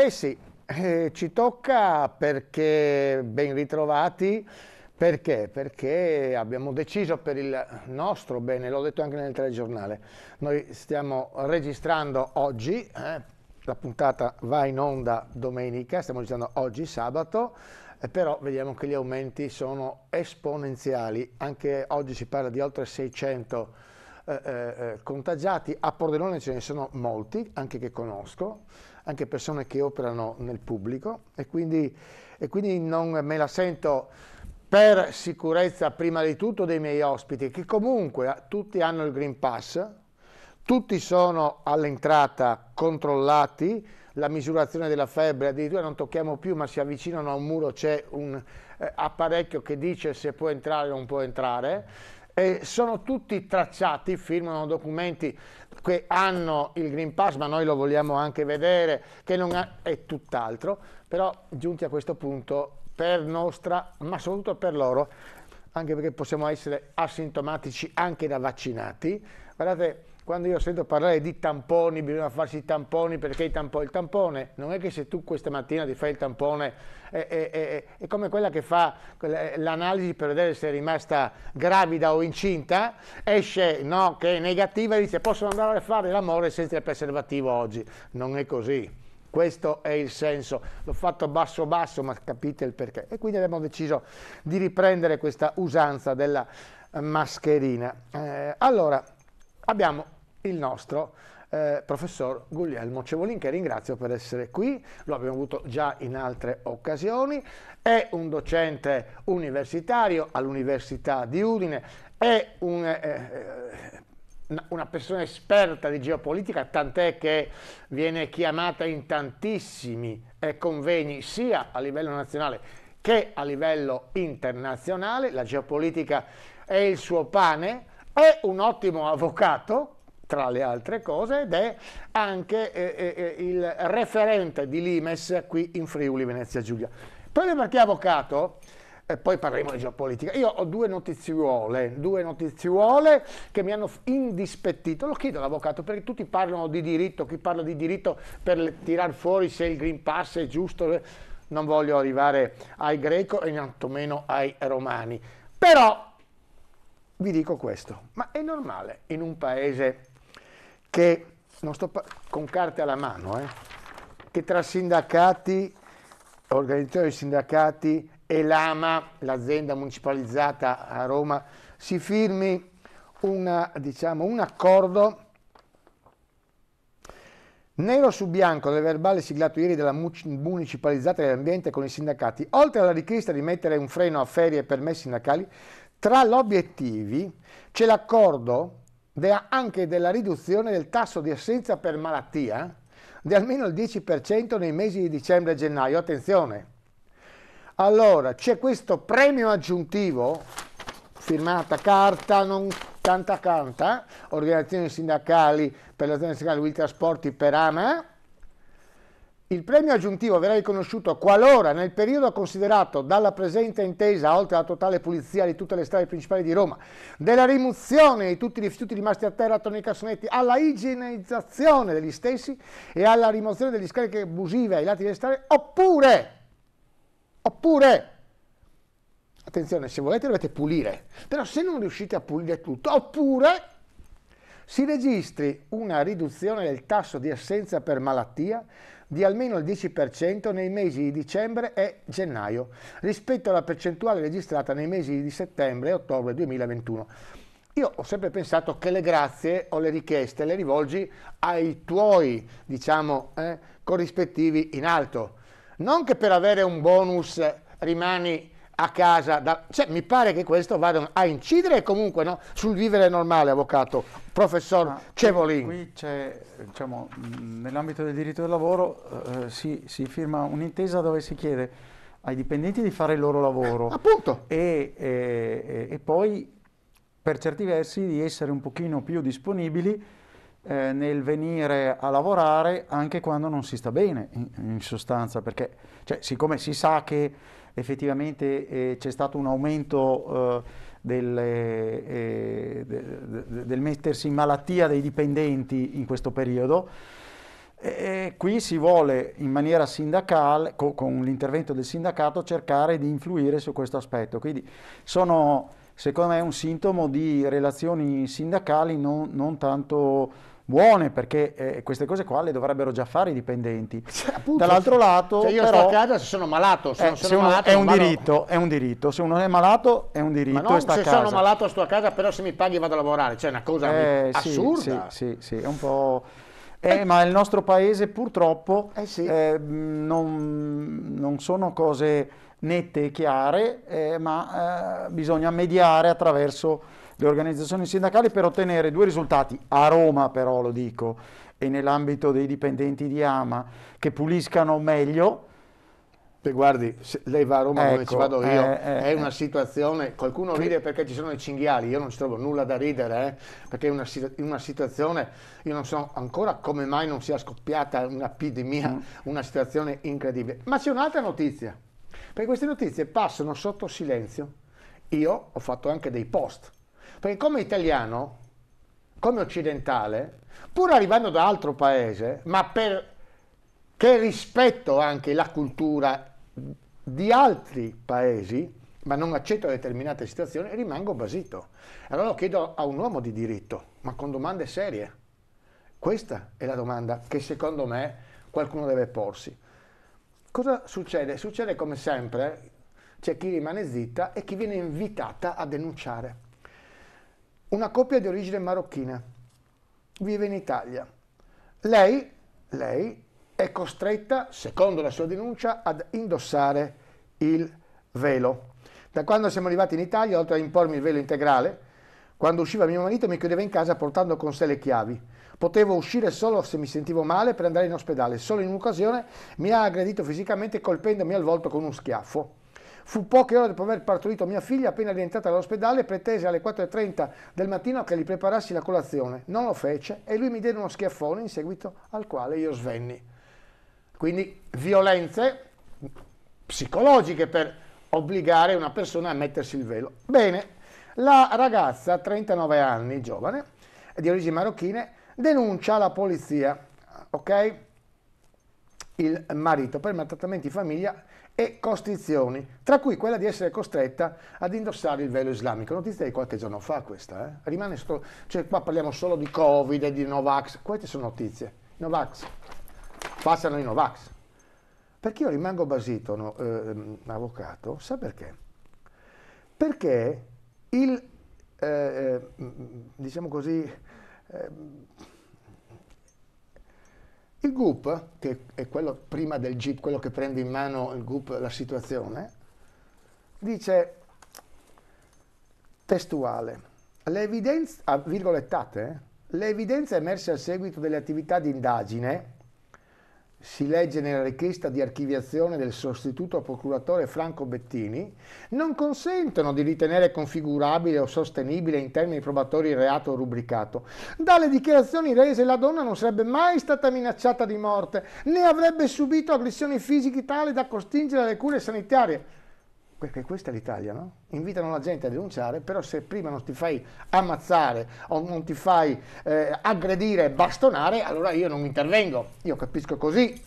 Eh sì, eh, ci tocca perché ben ritrovati. Perché? Perché abbiamo deciso per il nostro bene, l'ho detto anche nel telegiornale, noi stiamo registrando oggi, eh, la puntata va in onda domenica, stiamo registrando oggi sabato, eh, però vediamo che gli aumenti sono esponenziali, anche oggi si parla di oltre 600 eh, eh, eh, contagiati, a Pordenone ce ne sono molti, anche che conosco, anche persone che operano nel pubblico e quindi, e quindi non me la sento per sicurezza prima di tutto dei miei ospiti, che comunque tutti hanno il Green Pass, tutti sono all'entrata controllati, la misurazione della febbre, addirittura non tocchiamo più, ma si avvicinano a un muro, c'è un eh, apparecchio che dice se può entrare o non può entrare eh, sono tutti tracciati, firmano documenti che hanno il Green Pass, ma noi lo vogliamo anche vedere, che non ha, è tutt'altro, però giunti a questo punto per nostra, ma soprattutto per loro, anche perché possiamo essere asintomatici anche da vaccinati, guardate quando io sento parlare di tamponi, bisogna farsi i tamponi perché il tampone, il tampone non è che se tu questa mattina ti fai il tampone è, è, è, è come quella che fa eh, l'analisi per vedere se è rimasta gravida o incinta, esce no, che è negativa e dice posso andare a fare l'amore senza il preservativo oggi, non è così. Questo è il senso, l'ho fatto basso basso ma capite il perché. E quindi abbiamo deciso di riprendere questa usanza della mascherina. Eh, allora, abbiamo il nostro eh, professor Guglielmo Cevolin, che ringrazio per essere qui, lo abbiamo avuto già in altre occasioni, è un docente universitario all'Università di Udine, è un, eh, eh una persona esperta di geopolitica, tant'è che viene chiamata in tantissimi eh, convegni, sia a livello nazionale che a livello internazionale, la geopolitica è il suo pane, è un ottimo avvocato, tra le altre cose, ed è anche eh, eh, eh, il referente di Limes qui in Friuli Venezia Giulia. Poi perché avvocato, e eh, poi parleremo di geopolitica. Io ho due notiziuole, due notiziuole che mi hanno indispettito. Lo chiedo all'avvocato perché tutti parlano di diritto, chi parla di diritto per tirar fuori se il Green Pass è giusto. Eh, non voglio arrivare ai greco e tantomeno ai romani. Però vi dico questo, ma è normale in un paese che, non sto con carte alla mano, eh, che tra sindacati, organizzazioni di sindacati e l'AMA, l'azienda municipalizzata a Roma, si firmi una, diciamo, un accordo Nero su bianco del verbale siglato ieri dalla municipalizzata dell'ambiente con i sindacati, oltre alla richiesta di mettere un freno a ferie e permessi sindacali, tra gli obiettivi c'è l'accordo anche della riduzione del tasso di assenza per malattia di almeno il 10% nei mesi di dicembre e gennaio. Attenzione! Allora, c'è questo premio aggiuntivo, firmata carta, non tanta canta, organizzazioni sindacali per l'azione sindacale Will Trasporti per AMA, il premio aggiuntivo verrà riconosciuto qualora nel periodo considerato dalla presente intesa, oltre alla totale pulizia di tutte le strade principali di Roma, della rimozione di tutti i rifiuti rimasti a terra attorno ai cassonetti, alla igienizzazione degli stessi e alla rimozione delle discariche abusive ai lati delle strade, oppure, oppure, attenzione, se volete dovete pulire, però se non riuscite a pulire tutto, oppure si registri una riduzione del tasso di assenza per malattia di almeno il 10% nei mesi di dicembre e gennaio, rispetto alla percentuale registrata nei mesi di settembre e ottobre 2021. Io ho sempre pensato che le grazie o le richieste le rivolgi ai tuoi, diciamo, eh, corrispettivi in alto. Non che per avere un bonus rimani a casa, da... cioè, mi pare che questo vada a incidere comunque no? sul vivere normale, avvocato, professor Ma Cevolin. Qui c'è, diciamo, nell'ambito del diritto del lavoro eh, eh, si, si, firma un'intesa dove si chiede ai dipendenti di fare il loro lavoro. Ah, appunto. E, e, e poi, per certi versi, di essere un pochino più disponibili eh, nel venire a lavorare anche quando non si sta bene, in, in sostanza, perché cioè, siccome si sa che effettivamente eh, c'è stato un aumento eh, del, eh, del, del, mettersi in malattia dei dipendenti in questo periodo. E qui si vuole in maniera sindacale, co con l'intervento del sindacato, cercare di influire su questo aspetto. Quindi sono, secondo me, un sintomo di relazioni sindacali non, non tanto buone perché eh, queste cose qua le dovrebbero già fare i dipendenti. Cioè, Dall'altro lato, cioè io però, sto a casa se sono malato, se eh, non sono se malato è un vado... diritto, è un diritto, se uno è malato è un diritto Ma non, se sono malato sto a casa, però se mi paghi vado a lavorare, cioè è una cosa eh, assurda. Sì, sì, sì, è un po' Eh, ma il nostro paese purtroppo eh sì. eh, non, non, sono cose nette e chiare, eh, ma eh, bisogna mediare attraverso le organizzazioni sindacali per ottenere due risultati, a Roma però lo dico, e nell'ambito dei dipendenti di Ama, che puliscano meglio. Beh, guardi, lei va a Roma ecco, dove ci ecco, vado io, eh, eh, è eh. una situazione, qualcuno che... ride perché ci sono i cinghiali, io non ci trovo nulla da ridere, eh, perché è una, una, situazione, io non so ancora come mai non sia scoppiata un'epidemia, mm. una situazione incredibile. Ma c'è un'altra notizia, perché queste notizie passano sotto silenzio. Io ho fatto anche dei post perché come italiano, come occidentale, pur arrivando da altro paese, ma per, che rispetto anche la cultura di altri paesi, ma non accetto determinate situazioni, rimango basito. Allora lo chiedo a un uomo di diritto, ma con domande serie. Questa è la domanda che secondo me qualcuno deve porsi. Cosa succede? Succede come sempre, c'è chi rimane zitta e chi viene invitata a denunciare una coppia di origine marocchina, vive in Italia. Lei, lei è costretta, secondo la sua denuncia, ad indossare il velo. Da quando siamo arrivati in Italia, oltre a impormi il velo integrale, quando usciva mio marito mi chiudeva in casa portando con sé le chiavi. Potevo uscire solo se mi sentivo male per andare in ospedale. Solo in un'occasione mi ha aggredito fisicamente colpendomi al volto con un schiaffo. Fu poche ore dopo aver partorito mia figlia, appena rientrata dall'ospedale, pretese alle 4.30 del mattino che gli preparassi la colazione. Non lo fece e lui mi diede uno schiaffone in seguito al quale io svenni. Quindi violenze psicologiche per obbligare una persona a mettersi il velo. Bene, la ragazza, 39 anni, giovane, di origini marocchine, denuncia la polizia, ok? Il marito per maltrattamenti in famiglia e costrizioni, tra cui quella di essere costretta ad indossare il velo islamico. Notizia di qualche giorno fa questa, eh? rimane sotto, cioè qua parliamo solo di Covid e di Novax, queste sono notizie. Novax, passano i Novax. Perché io rimango basito, no, eh, avvocato, sa perché? Perché il, eh, eh diciamo così, ehm, il GUP, che è quello prima del GIP, quello che prende in mano il GUP la situazione, dice testuale, le evidenze, ah, virgolettate, eh? le evidenze emerse a seguito delle attività di indagine si legge nella richiesta di archiviazione del sostituto procuratore Franco Bettini, non consentono di ritenere configurabile o sostenibile in termini probatori il reato rubricato. Dalle dichiarazioni rese la donna non sarebbe mai stata minacciata di morte, né avrebbe subito aggressioni fisiche tali da costringere alle cure sanitarie perché questa è l'Italia, no? Invitano la gente a denunciare, però se prima non ti fai ammazzare o non ti fai eh, aggredire, bastonare, allora io non intervengo, io capisco così.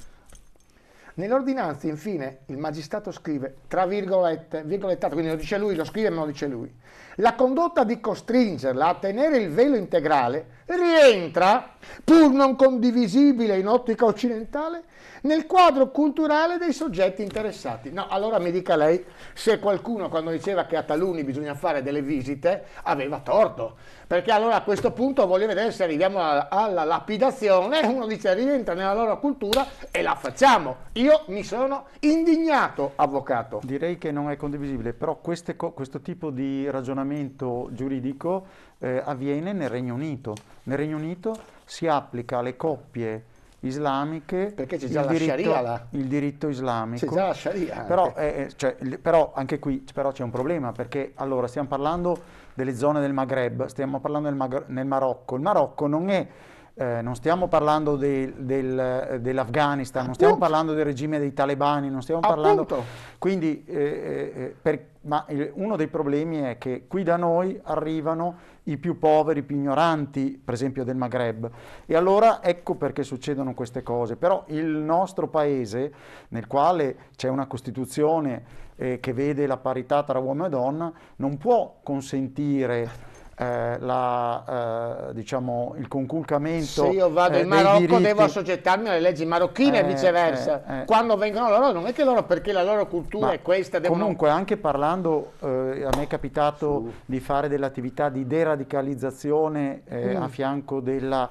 Nell'ordinanza, infine, il magistrato scrive, tra virgolette, virgolettato, quindi lo dice lui, lo scrive ma lo dice lui, la condotta di costringerla a tenere il velo integrale rientra, pur non condivisibile in ottica occidentale, nel quadro culturale dei soggetti interessati. No, allora mi dica lei se qualcuno quando diceva che a taluni bisogna fare delle visite aveva torto, perché allora a questo punto voglio vedere se arriviamo alla lapidazione, uno dice rientra nella loro cultura e la facciamo. Io mi sono indignato, avvocato. Direi che non è condivisibile, però queste, questo tipo di ragionamento giuridico eh, avviene nel Regno Unito. Nel Regno Unito si applica alle coppie islamiche, Perché c'è già il, la diritto, sharia, là. il diritto islamico. C'è già la sharia. Però, eh, eh cioè, però anche qui c'è un problema, perché allora stiamo parlando delle zone del Maghreb, stiamo parlando del Mag nel Marocco. Il Marocco non è eh, non stiamo parlando del, del, dell'Afghanistan, non stiamo parlando del regime dei talebani, non stiamo parlando... Appunto. Quindi, eh, eh, eh, per, ma il, uno dei problemi è che qui da noi arrivano i più poveri, i più ignoranti, per esempio del Maghreb. E allora ecco perché succedono queste cose. Però il nostro paese, nel quale c'è una Costituzione eh, che vede la parità tra uomo e donna, non può consentire eh, la, eh, diciamo, il conculcamento. Se io vado eh, in Marocco diritti, devo assoggettarmi alle leggi marocchine e eh, viceversa. Eh, Quando vengono loro, non è che loro, perché la loro cultura è questa. Devono... Comunque, anche parlando, a me è capitato sì. di fare dell'attività di deradicalizzazione mm. a fianco della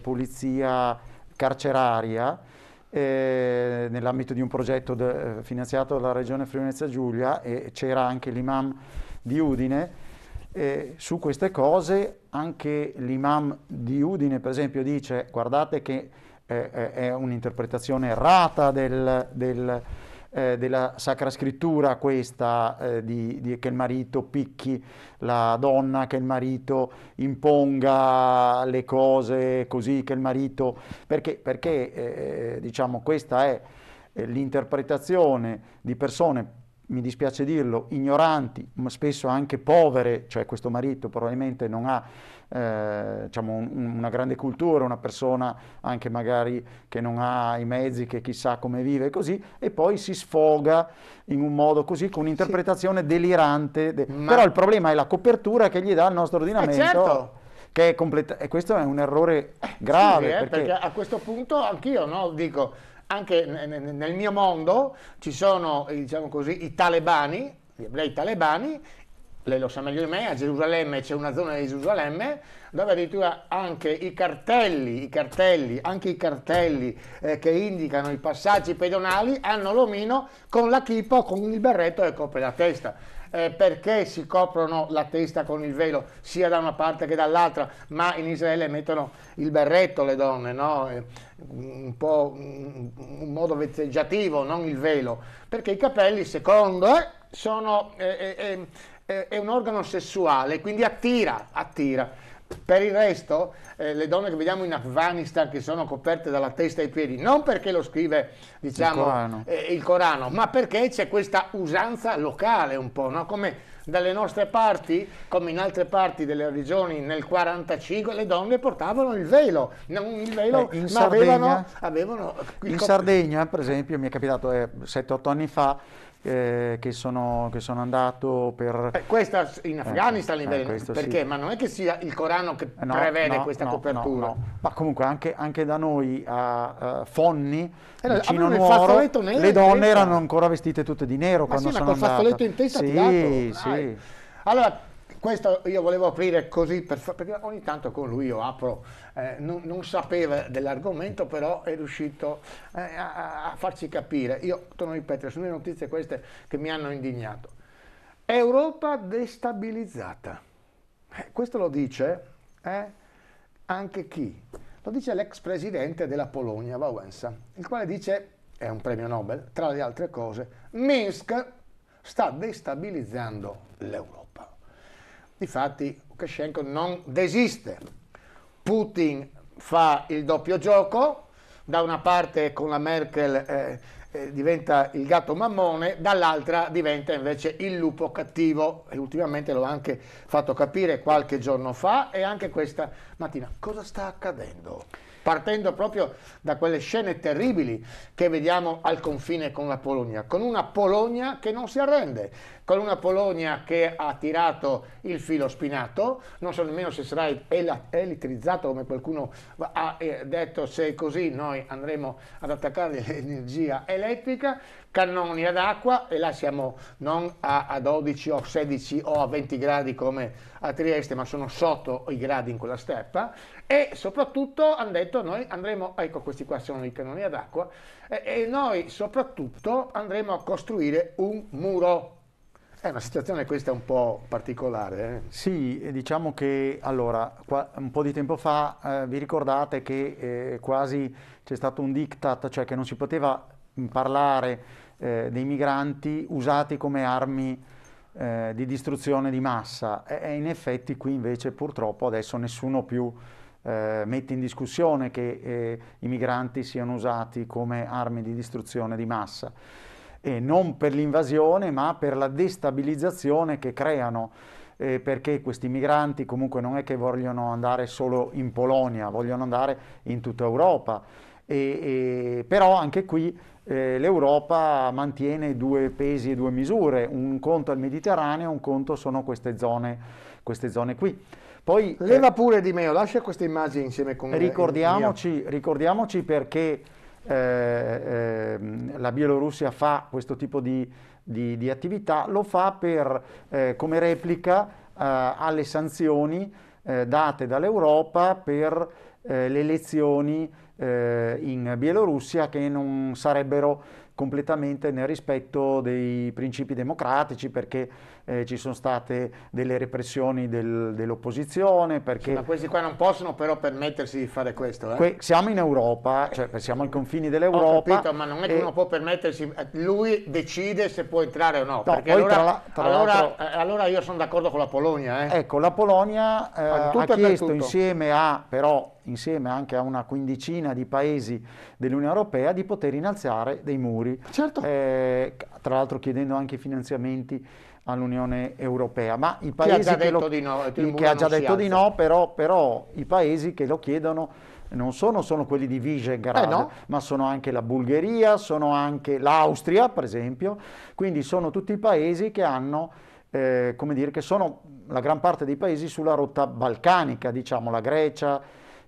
polizia carceraria. Eh, nell'ambito di un progetto de, finanziato dalla regione Friulenza Giulia e c'era anche l'imam di Udine eh, su queste cose anche l'imam di Udine, per esempio, dice guardate che eh, eh è un'interpretazione errata del, del, eh, della Sacra Scrittura questa, eh, di, di, che il marito picchi la donna, che il marito imponga le cose così, che il marito... Perché, perché eh, diciamo, questa è l'interpretazione di persone mi dispiace dirlo, ignoranti, ma spesso anche povere, cioè questo marito probabilmente non ha eh, diciamo un, una grande cultura, una persona anche magari che non ha i mezzi, che chissà come vive così, e poi si sfoga in un modo così con un'interpretazione sì. delirante. De... Ma... Però il problema è la copertura che gli dà il nostro eh, ordinamento. Eh certo che è completa- e questo è un errore eh, grave. Sì, eh, perché... perché... a questo punto anch'io no, dico, anche nel mio mondo ci sono eh, diciamo così, i talebani, gli ebrei talebani, lei lo sa meglio di me, a Gerusalemme c'è una zona di Gerusalemme dove addirittura anche i cartelli, i cartelli, anche i cartelli eh, che indicano i passaggi pedonali hanno l'omino con la chipa, con il berretto che copre la testa. Eh, perché si coprono la testa con il velo sia da una parte che dall'altra, ma in Israele mettono il berretto le donne, no? Eh, un po' in modo vezzeggiativo, non il velo, perché i capelli secondo eh, sono eh, eh, eh, è un organo sessuale, quindi attira, attira. Per il resto, eh, le donne che vediamo in Afghanistan che sono coperte dalla testa ai piedi, non perché lo scrive diciamo, il, Corano. Eh, il Corano ma perché c'è questa usanza locale un po', no? come dalle nostre parti, come in altre parti delle regioni nel 1945, le donne portavano il velo, non il velo, Beh, ma Sardegna, avevano... avevano in Sardegna, per esempio, mi è capitato 7-8 eh, anni fa, eh, che, sono, che, sono, andato per... Eh, questa in eh, Afghanistan eh, livello, perché? Sì. Ma non è che sia il Corano che eh, no, prevede no, questa no, copertura. Ma comunque anche, anche, da noi a uh, Fonni, eh, vicino Nuoro, le donne testa. erano ancora vestite tutte di nero ma quando sì, sono andate. Ma col fazzoletto in testa sì, Sì. Allora, questo io volevo aprire così, per, perché ogni tanto con lui io apro, eh, non, non, sapeva dell'argomento, però è riuscito eh, a, a, farci capire. Io torno a ripetere, sono le notizie queste che mi hanno indignato. Europa destabilizzata. Eh, questo lo dice eh, anche chi? Lo dice l'ex presidente della Polonia, Wałęsa, il quale dice, è un premio Nobel, tra le altre cose, Minsk sta destabilizzando l'Europa. Difatti Lukashenko non desiste. Putin fa il doppio gioco, da una parte con la Merkel eh, eh, diventa il gatto mammone, dall'altra diventa invece il lupo cattivo e ultimamente l'ho anche fatto capire qualche giorno fa e anche questa mattina. Cosa sta accadendo? Partendo proprio da quelle scene terribili che vediamo al confine con la Polonia, con una Polonia che non si arrende, con una Polonia che ha tirato il filo spinato, non so nemmeno se sarà elettrizzato come qualcuno ha eh, detto, se è così noi andremo ad attaccare l'energia elettrica, cannoni ad acqua e là siamo non a, a 12 o 16 o a 20 gradi come a Trieste ma sono sotto i gradi in quella steppa e soprattutto hanno detto noi andremo, ecco questi qua sono i cannoni ad acqua e, e noi soprattutto andremo a costruire un muro è eh, una situazione questa un po' particolare. Eh? Sì, diciamo che allora, un po' di tempo fa eh, vi ricordate che eh, quasi c'è stato un diktat, cioè che non si poteva parlare eh, dei migranti usati come armi eh, di distruzione di massa e, e, in effetti qui invece purtroppo adesso nessuno più mette in discussione che i migranti siano usati come armi di distruzione di massa e non per l'invasione ma per la destabilizzazione che creano. Eh, perché questi migranti comunque non è che vogliono andare solo in Polonia, vogliono andare in tutta Europa. E, e, però anche qui eh, l'Europa mantiene due pesi e due misure, un conto al Mediterraneo, un conto sono queste zone, queste zone qui. Poi, Leva eh, pure di meo, lascia queste immagini insieme con me. Eh, ricordiamoci, ricordiamoci perché eh, ehm, la Bielorussia fa questo tipo di, di, di attività, lo fa per, eh, come replica eh, alle sanzioni eh, date dall'Europa per le elezioni in Bielorussia che non sarebbero completamente nel rispetto dei principi democratici perché eh, ci sono state delle repressioni del, dell'opposizione. Perché... ma questi qua non possono però permettersi di fare questo. Eh? Que- siamo in Europa, cioè siamo ai confini dell'Europa. Ho capito, ma non è che e... uno può permettersi, eh, lui decide se può entrare o no. no perché allora, tra la, tra allora, eh, allora, io sono d'accordo con la Polonia. Eh. Ecco, la Polonia eh, ah, ha chiesto insieme a però insieme anche a una quindicina di paesi dell'Unione Europea di poter innalzare dei muri. Certo. Eh, tra l'altro chiedendo anche finanziamenti all'Unione Europea, ma i paesi che, lo, no, che ha già detto di no, però, però, i paesi che lo chiedono non sono solo quelli di Visegrad, eh no. ma sono anche la Bulgaria, sono anche l'Austria, per esempio, quindi sono tutti paesi che hanno, eh, come dire, che sono la gran parte dei paesi sulla rotta balcanica, diciamo la Grecia,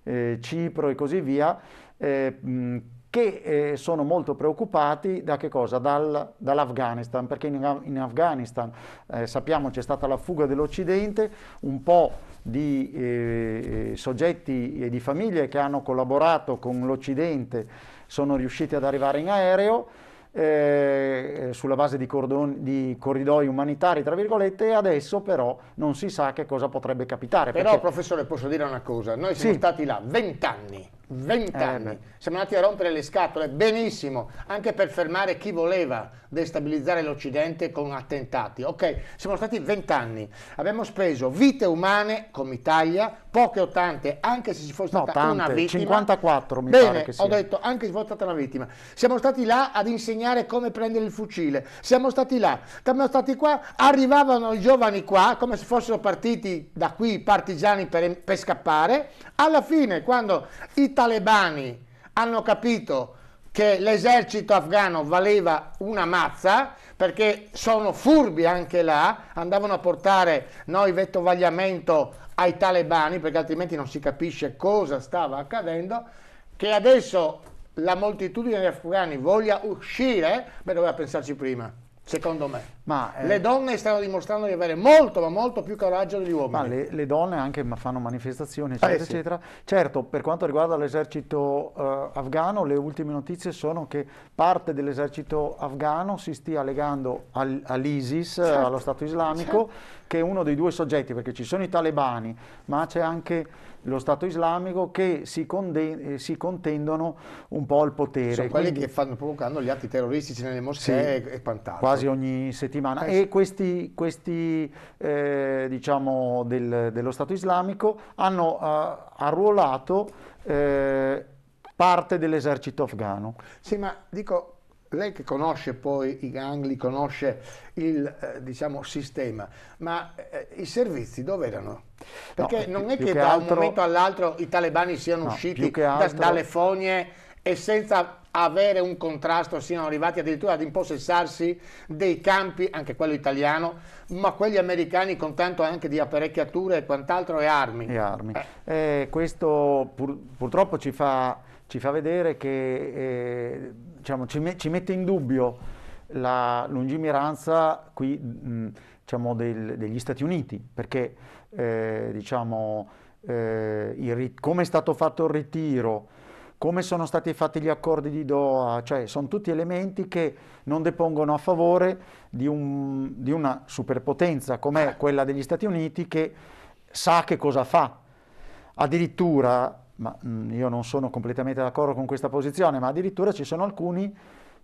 eh, Cipro e così via, eh, mh, che eh, sono molto preoccupati da Dal, dall'Afghanistan, perché in, in Afghanistan eh, sappiamo c'è stata la fuga dell'Occidente, un po' di eh, soggetti e di famiglie che hanno collaborato con l'Occidente sono riusciti ad arrivare in aereo, eh, sulla base di, cordon, di, corridoi umanitari, tra virgolette, adesso però non si sa che cosa potrebbe capitare. Però, perché... professore, posso dire una cosa, noi siamo stati là vent'anni 20 anni. Eh, Siamo andati a rompere le scatole, benissimo, anche per fermare chi voleva destabilizzare l'Occidente con attentati. Ok, siamo stati 20 anni, abbiamo speso vite umane come Italia, poche o tante, anche se ci fosse no, stata tante, una vittima. 54 mi Bene, pare che sia. ho detto, anche se fosse stata una vittima. Siamo stati là ad insegnare come prendere il fucile, siamo stati là, siamo stati qua, arrivavano i giovani qua come se fossero partiti da qui i partigiani per, per scappare, alla fine quando i talebani hanno capito che l'esercito afghano valeva una mazza perché sono furbi anche là, andavano a portare noi vettovagliamento ai talebani, perché altrimenti non si capisce cosa stava accadendo, che adesso la moltitudine degli afghani voglia uscire, beh doveva pensarci prima, secondo me. Ma, eh, le donne stanno dimostrando di avere molto, ma molto più coraggio degli uomini. Ma le, le donne anche fanno manifestazioni, ah, eh, eccetera, eh sì. eccetera. Certo, per quanto riguarda l'esercito eh, afghano, le ultime notizie sono che parte dell'esercito afgano si stia legando al, all'ISIS, eh, certo. allo Stato islamico, certo. che è uno dei due soggetti, perché ci sono i talebani, ma c'è anche lo Stato islamico che si, conde- eh, si, contendono un po' il potere. Sono quelli Quindi, che fanno provocando gli atti terroristici nelle moschee sì, e quant'altro. Quasi ogni settimana settimana. Eh E questi, questi eh, diciamo, del, dello Stato islamico hanno eh, arruolato eh, parte dell'esercito afghano. Sì, ma dico, lei che conosce poi i gangli, conosce il eh, diciamo, sistema, ma eh, i servizi dove erano? Perché no, non è che, che da altro... un momento all'altro i talebani siano no, usciti altro... da, dalle fogne e senza avere un contrasto siano arrivati addirittura ad impossessarsi dei campi, anche quello italiano, ma quelli americani con tanto anche di apparecchiature e quant'altro e armi. E armi. Eh. Eh, questo pur, purtroppo ci fa, ci fa, vedere che eh, diciamo, ci, me, ci, mette in dubbio la lungimiranza qui, mh, mm, diciamo, del, degli Stati Uniti, perché eh, diciamo, eh, il, come è stato fatto il ritiro, come sono stati fatti gli accordi di Doha, cioè sono tutti elementi che non depongono a favore di, un, di una superpotenza come ah. quella degli Stati Uniti che sa che cosa fa. Addirittura, ma mm, io non sono completamente d'accordo con questa posizione, ma addirittura ci sono alcuni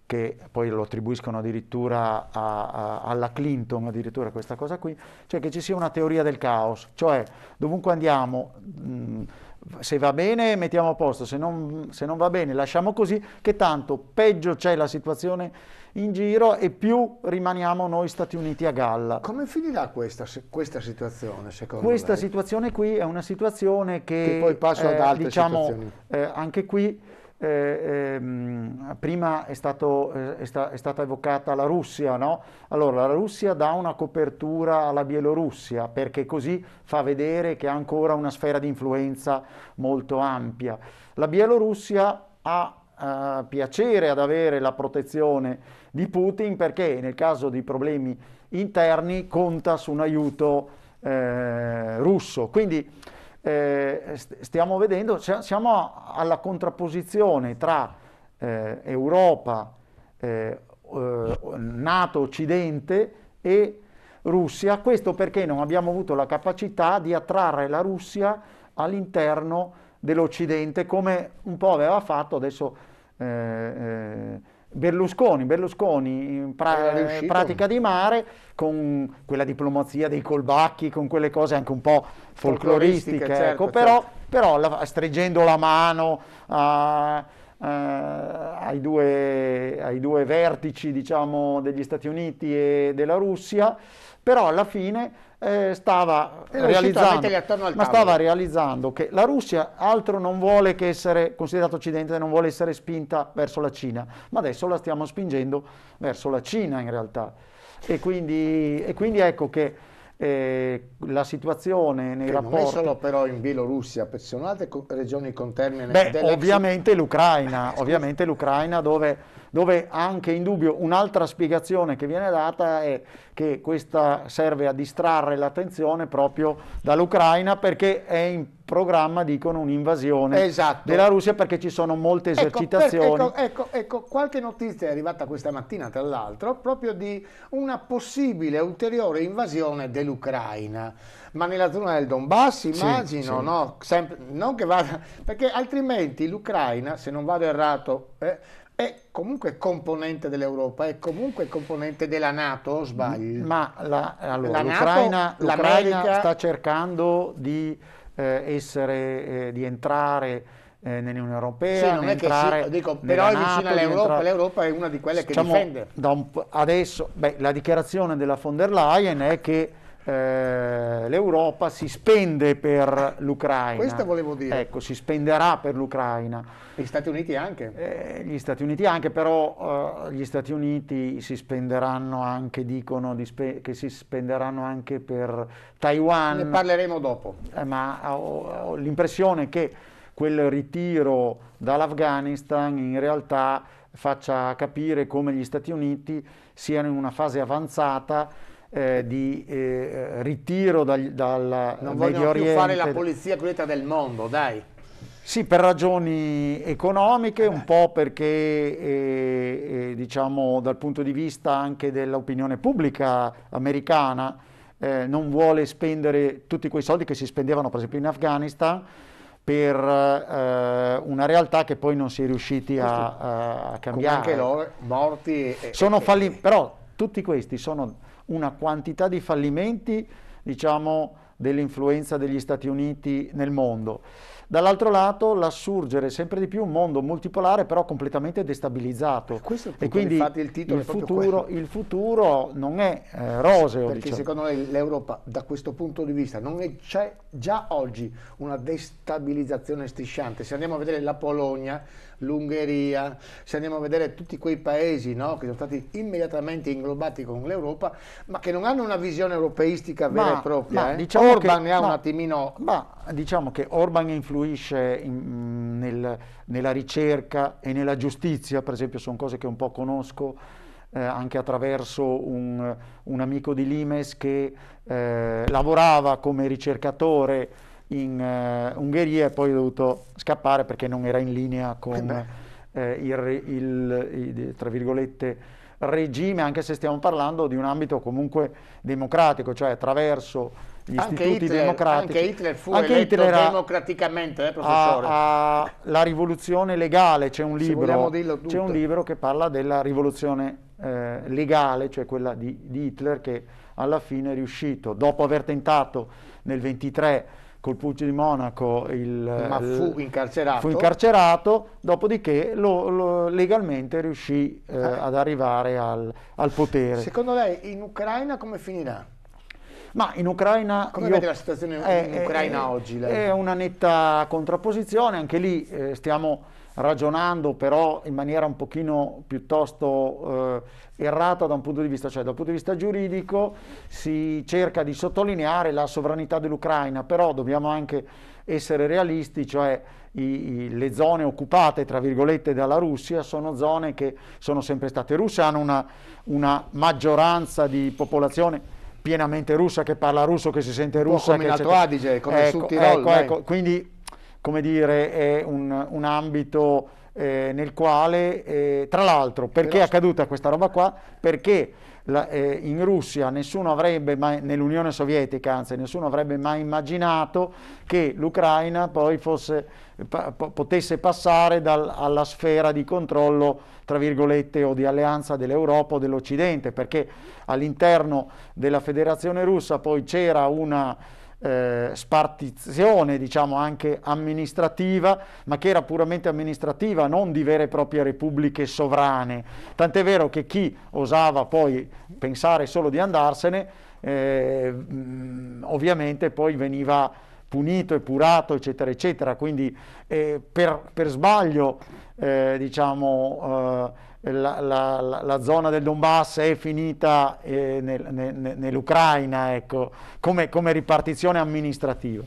che poi lo attribuiscono addirittura a, a, alla Clinton, addirittura questa cosa qui, cioè che ci sia una teoria del caos, cioè dovunque andiamo... Mh, mm, se va bene mettiamo a posto, se non, se non va bene lasciamo così, che tanto peggio c'è la situazione in giro e più rimaniamo noi Stati Uniti a galla. Come finirà questa, questa situazione secondo questa Questa situazione qui è una situazione che... che poi passa ad eh, altre diciamo, situazioni. Eh, anche qui eh, ehm, prima è, stato, eh, è, sta, è, stata evocata la Russia, no? Allora, la Russia dà una copertura alla Bielorussia perché così fa vedere che ha ancora una sfera di influenza molto ampia. La Bielorussia ha eh, piacere ad avere la protezione di Putin perché nel caso di problemi interni conta su un aiuto eh, russo. Quindi eh, stiamo vedendo, siamo alla contrapposizione tra eh, Europa, eh, Nato Occidente e Russia, questo perché non abbiamo avuto la capacità di attrarre la Russia all'interno dell'Occidente come un po' aveva fatto adesso Eh, eh Berlusconi, Berlusconi pra, pratica di mare con quella diplomazia dei colbacchi, con quelle cose anche un po' folcloristiche, folcloristiche certo, ecco, certo, però, però la, stringendo la mano a, a, ai, due, ai, due, vertici diciamo, degli Stati Uniti e della Russia, però alla fine eh, stava, realizzando, ma stava realizzando che la Russia altro non vuole che essere considerata occidente, non vuole essere spinta verso la Cina, ma adesso la stiamo spingendo verso la Cina in realtà. E quindi, e quindi ecco che eh, la situazione nei che rapporti... Non è solo però in Bielorussia, sono altre regioni con termine... Beh, ovviamente l'Ucraina, ovviamente l'Ucraina dove dove anche in dubbio un'altra spiegazione che viene data è che questa serve a distrarre l'attenzione proprio dall'Ucraina perché è in programma, dicono, un'invasione esatto. della Russia perché ci sono molte ecco, esercitazioni. Ecco, per, ecco, ecco, qualche notizia è arrivata questa mattina, tra l'altro, proprio di una possibile ulteriore invasione dell'Ucraina, ma nella zona del Donbass, immagino, sì, sì. no? Sempre, non che vada, perché altrimenti l'Ucraina, se non vado errato, eh, è comunque componente dell'Europa, è comunque componente della Nato, o sbaglio? Ma la, allora, la l'Ucraina, NATO, l'Ucraina sta cercando di, eh, essere, eh, di entrare eh, nell'Unione Europea, sì, non è che sì, dico, però è vicina all'Europa, entrare... l'Europa è una di quelle che diciamo, difende. Un, adesso, beh, la dichiarazione della von der Leyen è che eh, l'Europa si spende per eh, l'Ucraina. Questo volevo dire. Ecco, si spenderà per l'Ucraina. Gli Stati Uniti anche. Eh, gli Stati Uniti anche, però eh, gli Stati Uniti si spenderanno anche, dicono di spe- che si spenderanno anche per Taiwan. Ne parleremo dopo. Eh, ma ho, ho l'impressione che quel ritiro dall'Afghanistan in realtà faccia capire come gli Stati Uniti siano in una fase avanzata eh, di eh, ritiro dal, dal non Medio Oriente. Non fare la polizia cruenta del mondo, dai. Sì, per ragioni economiche, un eh. po' perché eh, eh, diciamo dal punto di vista anche dell'opinione pubblica americana eh, non vuole spendere tutti quei soldi che si spendevano per esempio in Afghanistan per eh, una realtà che poi non si è riusciti a, a cambiare. Come anche loro morti. E, sono falliti, però tutti questi sono una quantità di fallimenti, diciamo, dell'influenza degli Stati Uniti nel mondo. Dall'altro lato l'assurgere sempre di più un mondo multipolare però completamente destabilizzato. Eh, questo è e quindi il, il, futuro, il, futuro, non è eh, roseo. Perché diciamo. secondo me l'Europa da questo punto di vista non è, c'è già oggi una destabilizzazione strisciante. Se andiamo a vedere la Polonia l'Ungheria, se andiamo a vedere tutti quei paesi no, che sono stati immediatamente inglobati con l'Europa, ma che non hanno una visione europeistica vera ma, e propria. Ma, eh. diciamo Orban che, ne ha ma, un attimino... Ma diciamo che Orban influisce in, nel, nella ricerca e nella giustizia, per esempio sono cose che un po' conosco, eh, anche attraverso un, un, amico di Limes che eh, lavorava come ricercatore in uh, Ungheria e poi è dovuto scappare perché non era in linea con eh, eh il, il, il, tra virgolette, regime, anche se stiamo parlando di un ambito comunque democratico, cioè attraverso gli anche istituti Hitler, democratici. Anche Hitler fu anche eletto Hitler democraticamente, eh, professore. A, a la rivoluzione legale, c'è un, libro, c'è un libro che parla della rivoluzione eh, legale, cioè quella di, di Hitler che alla fine è riuscito, dopo aver tentato nel 23 col Pugio di Monaco il, Ma eh, fu incarcerato. Fu incarcerato, dopodiché lo, lo legalmente riuscì eh, eh, ad arrivare al, al, potere. Secondo lei in Ucraina come finirà? Ma in Ucraina... Come io, vede la situazione in, è, in Ucraina è, oggi? Lei? È una netta contrapposizione, anche lì eh, stiamo ragionando però in maniera un pochino piuttosto eh, errata da un punto di vista, cioè dal punto di vista giuridico si cerca di sottolineare la sovranità dell'Ucraina, però dobbiamo anche essere realisti, cioè i, i, le zone occupate, tra virgolette, dalla Russia sono zone che sono sempre state russe, hanno una, una maggioranza di popolazione pienamente russa, che parla russo, che si sente russa. Come in Adige, come ecco, in Tirol. Ecco, ecco, quindi come dire, è un, un ambito eh, nel quale, eh, tra l'altro, perché è accaduta questa roba qua? Perché la, eh, in Russia nessuno avrebbe mai, nell'Unione Sovietica anzi, nessuno avrebbe mai immaginato che l'Ucraina poi fosse, pa, potesse passare dal, alla sfera di controllo, tra virgolette, o di alleanza dell'Europa o dell'Occidente, perché all'interno della Federazione Russa poi c'era una eh, spartizione diciamo anche amministrativa, ma che era puramente amministrativa, non di vere e proprie repubbliche sovrane. Tant'è vero che chi osava poi pensare solo di andarsene, eh, mm, ovviamente poi veniva punito epurato, eccetera, eccetera. Quindi eh, per, per, sbaglio, eh, diciamo, eh, la, la, la, zona del Donbass è finita eh, nel, nel, nell'Ucraina, ecco, come, come, ripartizione amministrativa.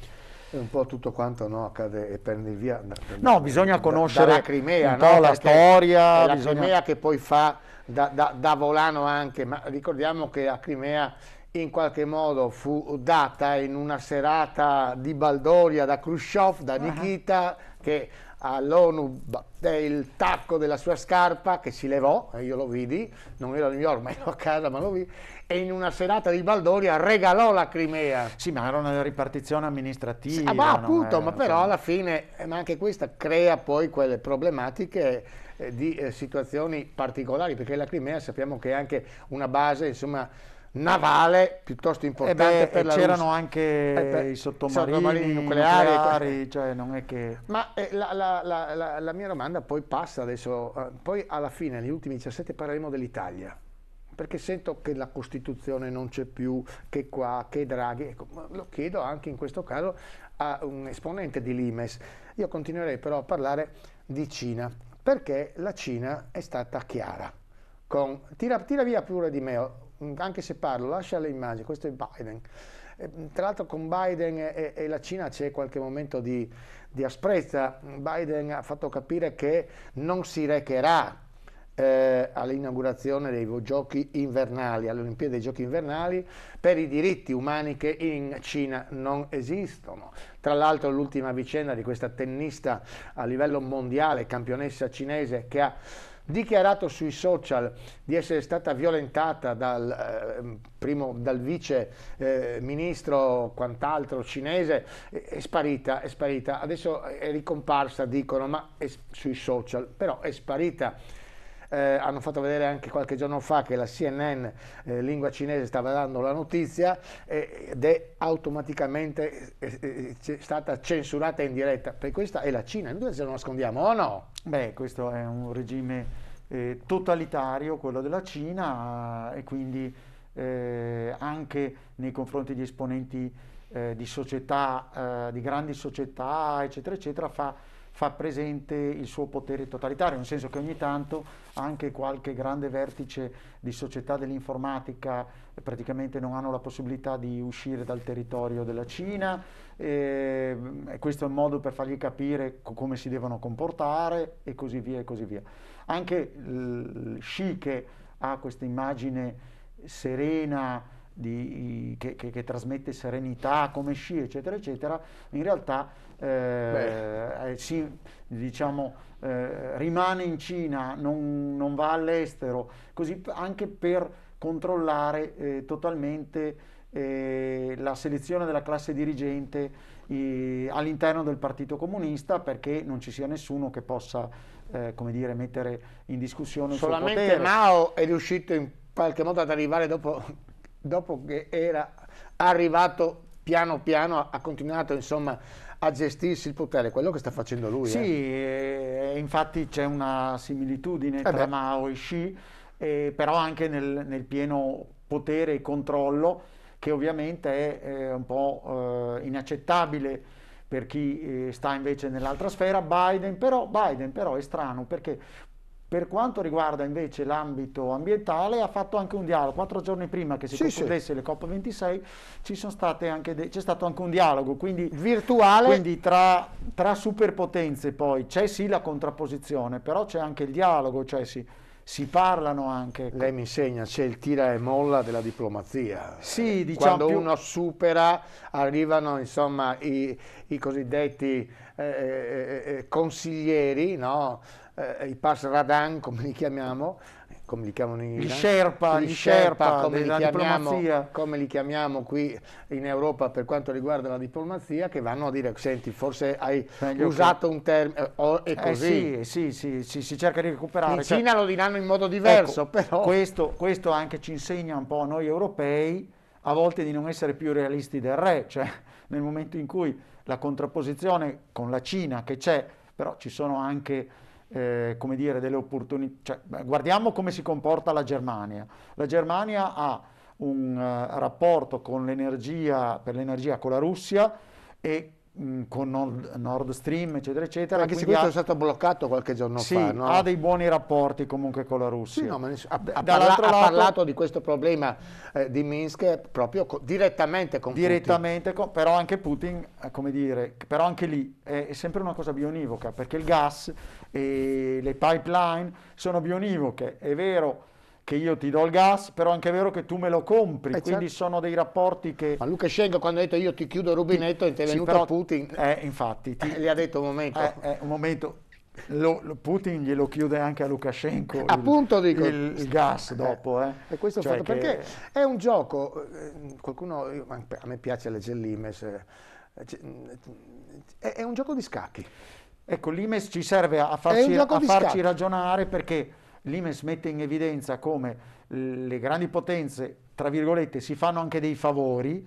È un po' tutto quanto no, accade e prendi via. Da, no, bisogna conoscere da, Crimea, un po' no? la storia. la bisogna... Crimea che poi fa da, volano anche, ma ricordiamo che la Crimea in qualche modo fu data in una serata di Baldoria da Khrushchev, da ah. Nikita, uh -huh. che all'ONU il tacco della sua scarpa che si levò, e eh, io lo vidi, non ero a New York ma ero a casa ma lo vidi, e in una serata di Baldoria regalò la Crimea. Sì, ma era una ripartizione amministrativa. Sì, ma appunto, ma però alla fine, eh, ma anche questa crea poi quelle problematiche eh, di eh, situazioni particolari, perché la Crimea sappiamo che è anche una base, insomma, navale piuttosto importante eh beh, per la c'erano Russia. anche eh beh, i sottomarini, nucleari, nucleari ecco. cioè non è che... ma eh, la, la, la, la, mia domanda poi passa adesso eh, poi alla fine negli ultimi 17 parleremo dell'Italia perché sento che la Costituzione non c'è più, che qua, che Draghi, ecco, lo chiedo anche in questo caso a un esponente di Limes. Io continuerei però a parlare di Cina, perché la Cina è stata chiara, con, tira, tira via pure di me, Mm, anche se parlo, lascia le immagini, questo è Biden. Eh, tra l'altro con Biden e, e, la Cina c'è qualche momento di, di asprezza, Biden ha fatto capire che non si recherà eh, all'inaugurazione dei giochi invernali, alle Olimpiadi dei giochi invernali, per i diritti umani che in Cina non esistono. Tra l'altro l'ultima vicenda di questa tennista a livello mondiale, campionessa cinese, che ha dichiarato sui social di essere stata violentata dal, eh, primo, dal vice eh, ministro quant'altro cinese, è sparita, è sparita, adesso è ricomparsa dicono, ma è, sui social, però è sparita eh, hanno fatto vedere anche qualche giorno fa che la CNN eh, lingua cinese stava dando la notizia eh, ed è automaticamente eh, eh, stata censurata in diretta, perché questa è la Cina, noi se lo nascondiamo o no? Beh, questo è un regime eh, totalitario, quello della Cina, e quindi anche nei confronti di esponenti di società, di grandi società, eccetera, eccetera, fa fa presente il suo potere totalitario, nel senso che ogni tanto anche qualche grande vertice di società dell'informatica eh, praticamente non hanno la possibilità di uscire dal territorio della Cina ehm, e, questo è un modo per fargli capire co- come si devono comportare e così via e così via. Anche l- Xi che ha questa immagine serena, di, che, che, che, trasmette serenità come sci, eccetera, eccetera, in realtà eh, eh, si, diciamo, eh, rimane in Cina, non, non, va all'estero, così anche per controllare eh, totalmente eh, la selezione della classe dirigente all'interno del Partito Comunista perché non ci sia nessuno che possa, eh, come dire, mettere in discussione Solamente il suo potere. Solamente Mao è riuscito in qualche modo ad arrivare dopo dopo che era arrivato piano piano, ha continuato insomma a gestirsi il potere, quello che sta facendo lui. Sì, eh. eh infatti c'è una similitudine eh tra Mao e Xi, eh, però anche nel, nel, pieno potere e controllo, che ovviamente è eh, un po' inaccettabile per chi sta invece nell'altra sfera, Biden però, Biden però è strano perché per quanto riguarda invece l'ambito ambientale, ha fatto anche un dialogo. Quattro giorni prima che si sì, concludesse sì. le COP26 c'è stato anche un dialogo, quindi virtuale. Quindi tra, tra superpotenze poi c'è sì la contrapposizione, però c'è anche il dialogo, cioè sì, si parlano anche. Lei mi insegna, c'è il tira e molla della diplomazia. Sì, eh, diciamo Quando più... uno supera, arrivano insomma, i, i, cosiddetti eh, eh, eh, eh consiglieri, no? eh, i pass radan, come li chiamiamo, eh, come li chiamano in gli Sherpa, gli Sherpa, Sherpa come, li chiamiamo, come, li chiamiamo, qui in Europa per quanto riguarda la diplomazia, che vanno a dire, senti, forse hai Meglio usato che... un termine, eh, oh, è eh, così. Eh sì, sì, sì, si cerca di recuperare. In cioè... Cina lo diranno in modo diverso, ecco, però... Questo, questo anche ci insegna un po' noi europei, a volte di non essere più realisti del re, cioè nel momento in cui la contrapposizione con la Cina che c'è, però ci sono anche eh, come dire, delle opportunità. Cioè, guardiamo come si comporta la Germania. La Germania ha un uh, rapporto con l'energia, per l'energia con la Russia e mh, mm, con Nord, Nord, Stream, eccetera, eccetera. Anche se questo ha, è stato bloccato qualche giorno sì, fa, no? ha dei buoni rapporti comunque con la Russia. Sì, no, ne, ha, ha, parla, lato, ha, parlato di questo problema eh, di Minsk proprio co- direttamente con direttamente Putin. Direttamente, però anche Putin, eh, come dire, però anche lì è, è sempre una cosa bionivoca, perché il gas e le pipeline sono bionivoche, è vero che io ti do il gas, però anche è vero che tu me lo compri, eh, quindi certo. sono dei rapporti che... Ma Lukashenko quando ha detto io ti chiudo il rubinetto, è intervenuto sì, però, Putin. Eh, infatti. Ti... Eh, gli ha detto un momento. Eh, eh, un momento. Lo, lo Putin glielo chiude anche a Lukashenko il, dico, il, il gas eh, dopo. Eh. E eh, questo cioè fatto, che... perché è un gioco, qualcuno, io, a me piace le gellimes, cioè, mm, è un gioco di scacchi. Ecco, l'IMES ci serve a farci, a farci ragionare perché l'IMES mette in evidenza come le grandi potenze, tra virgolette, si fanno anche dei favori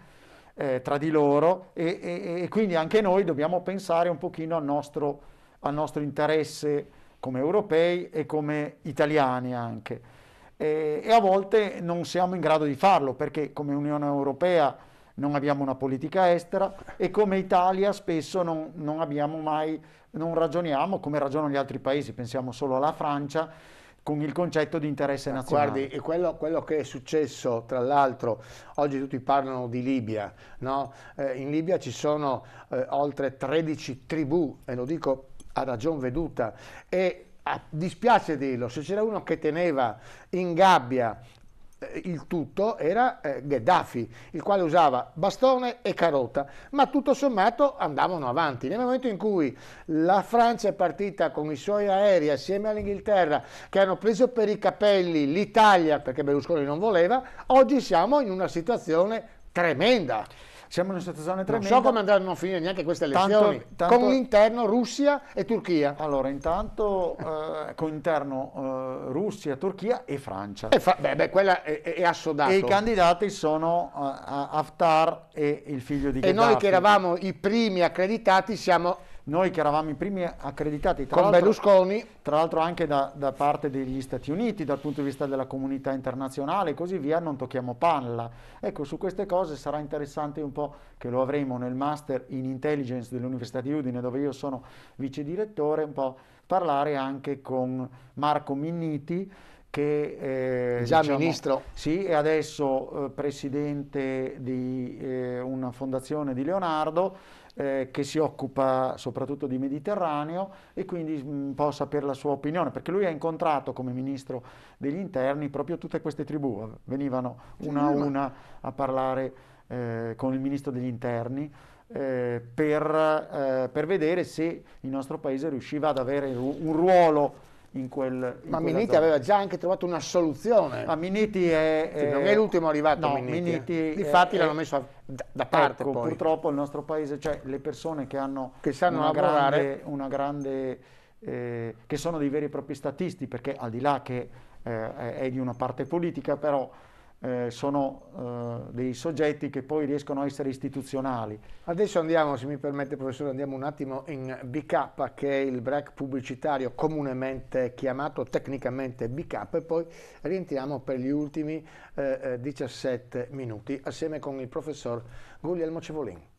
eh, tra di loro e, e, e, quindi anche noi dobbiamo pensare un pochino al nostro, al nostro interesse come europei e come italiani anche. E, e, a volte non siamo in grado di farlo perché come Unione Europea non abbiamo una politica estera e come Italia spesso non, non abbiamo mai non ragioniamo come ragionano gli altri paesi, pensiamo solo alla Francia con il concetto di interesse nazionale. Guardi, e quello, quello, che è successo, tra l'altro, oggi tutti parlano di Libia, no? eh, in Libia ci sono eh, oltre 13 tribù, e lo dico a ragion veduta, e a, dispiace dirlo, se c'era uno che teneva in gabbia eh, il tutto era eh, Gheddafi, il quale usava bastone e carota, ma tutto sommato andavano avanti. Nel momento in cui la Francia è partita con i suoi aerei assieme all'Inghilterra, che hanno preso per i capelli l'Italia perché Berlusconi non voleva, oggi siamo in una situazione tremenda. Siamo in una situazione tremenda. Non so come andranno a finire neanche queste elezioni. Tanto, tanto... Con l'interno Russia e Turchia. Allora, intanto eh, con interno eh, Russia, Turchia e Francia. E fa... beh, beh, quella è, è assodato. E i candidati sono uh, Haftar e il figlio di Gheddafi. E noi che eravamo i primi accreditati siamo noi che eravamo i primi accreditati tra con Berlusconi, tra l'altro anche da, da, parte degli Stati Uniti, dal punto di vista della comunità internazionale e così via, non tocchiamo palla. Ecco, su queste cose sarà interessante un po' che lo avremo nel Master in Intelligence dell'Università di Udine, dove io sono vice direttore, un po' parlare anche con Marco Minniti che eh, già diciamo, ministro. Sì, è adesso eh, presidente di eh, una fondazione di Leonardo eh, che si occupa soprattutto di Mediterraneo e quindi mh, mm, può sapere la sua opinione, perché lui ha incontrato come ministro degli interni proprio tutte queste tribù, venivano una a una a parlare eh, con il ministro degli interni. Eh, per, per, vedere se il nostro paese riusciva ad avere un ruolo in quel in Ma Minetti zona. aveva già anche trovato una soluzione. Ma Minetti è... Sì, è non è l'ultimo arrivato no, Minetti. Eh. Minetti Difatti è, l'hanno messo a, da parte ecco, poi. purtroppo il nostro paese, cioè le persone che hanno... Che sanno una lavorare. Grande, una grande... Eh, che sono dei veri e propri statisti, perché al di là che eh, è di una parte politica, però eh, sono eh, dei soggetti che poi riescono a essere istituzionali. Adesso andiamo, se mi permette professore, andiamo un attimo in BK che è il break pubblicitario comunemente chiamato tecnicamente BK e poi rientriamo per gli ultimi eh, 17 eh, minuti assieme con il professor Guglielmo Cevolini.